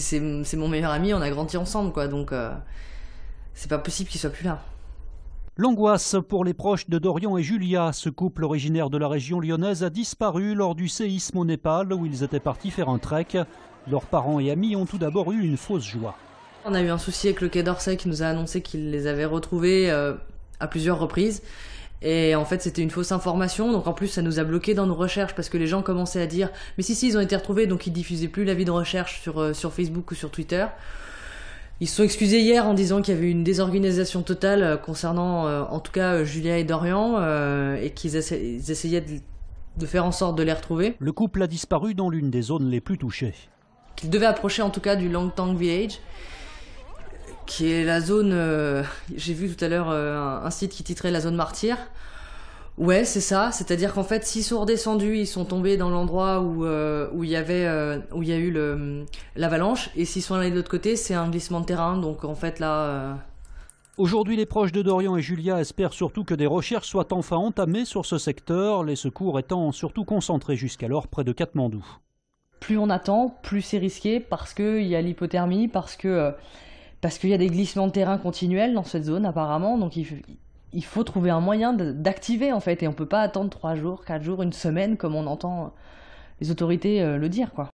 c'est mon meilleur ami, on a grandi ensemble, quoi. Donc, euh, c'est pas possible qu'il soit plus là. L'angoisse pour les proches de Dorian et Julia. Ce couple originaire de la région lyonnaise a disparu lors du séisme au Népal où ils étaient partis faire un trek. Leurs parents et amis ont tout d'abord eu une fausse joie. On a eu un souci avec le Quai d'Orsay qui nous a annoncé qu'il les avait retrouvés euh, à plusieurs reprises. Et en fait, c'était une fausse information. Donc en plus, ça nous a bloqué dans nos recherches parce que les gens commençaient à dire Mais si, si, ils ont été retrouvés, donc ils diffusaient plus l'avis de recherche sur, euh, sur Facebook ou sur Twitter. Ils se sont excusés hier en disant qu'il y avait une désorganisation totale euh, concernant euh, en tout cas Julia et Dorian et qu'ils essayaient de, de faire en sorte de les retrouver. Le couple a disparu dans l'une des zones les plus touchées. Qu'ils devaient approcher en tout cas du Long Tang Village qui est la zone. Euh, j'ai vu tout à l'heure euh, un, site qui titrait la zone martyre. Ouais, c'est ça. C'est-à-dire qu'en fait, s'ils sont redescendus, ils sont tombés dans l'endroit où euh, il y avait où il y a eu l'avalanche, et s'ils sont allés de l'autre côté, c'est un glissement de terrain. Donc en fait là. Aujourd'hui, les proches de Dorian et Julia espèrent surtout que des recherches soient enfin entamées sur ce secteur, les secours étant surtout concentrés jusqu'alors près de Katmandou. Plus on attend, plus c'est risqué parce qu'il y a l'hypothermie, parce que parce qu'il y a des glissements de terrain continuels dans cette zone apparemment, donc il, faut trouver un moyen d'activer en fait, et on peut pas attendre trois jours, quatre jours, une semaine comme on entend les autorités euh, le dire quoi.